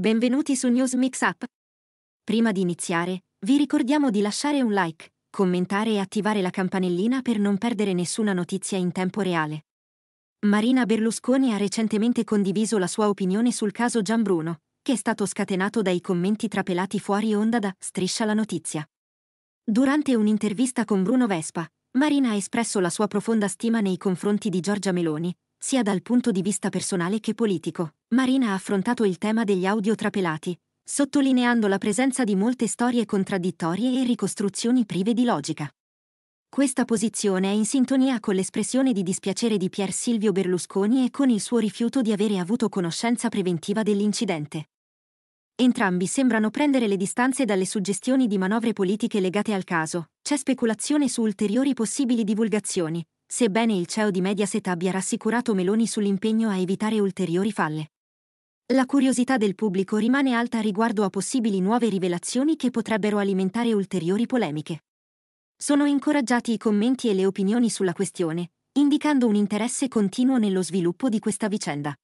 Benvenuti su News Mix Up. Prima di iniziare, vi ricordiamo di lasciare un like, commentare e attivare la campanellina per non perdere nessuna notizia in tempo reale. Marina Berlusconi ha recentemente condiviso la sua opinione sul caso Gianbruno, che è stato scatenato dai commenti trapelati fuori onda da Striscia la notizia. Durante un'intervista con Bruno Vespa, Marina ha espresso la sua profonda stima nei confronti di Giorgia Meloni, sia dal punto di vista personale che politico. Marina ha affrontato il tema degli audio trapelati, sottolineando la presenza di molte storie contraddittorie e ricostruzioni prive di logica. Questa posizione è in sintonia con l'espressione di dispiacere di Pier Silvio Berlusconi e con il suo rifiuto di avere avuto conoscenza preventiva dell'incidente. Entrambi sembrano prendere le distanze dalle suggestioni di manovre politiche legate al caso, c'è speculazione su ulteriori possibili divulgazioni, sebbene il CEO di Mediaset abbia rassicurato Meloni sull'impegno a evitare ulteriori falle. La curiosità del pubblico rimane alta riguardo a possibili nuove rivelazioni che potrebbero alimentare ulteriori polemiche. Sono incoraggiati i commenti e le opinioni sulla questione, indicando un interesse continuo nello sviluppo di questa vicenda.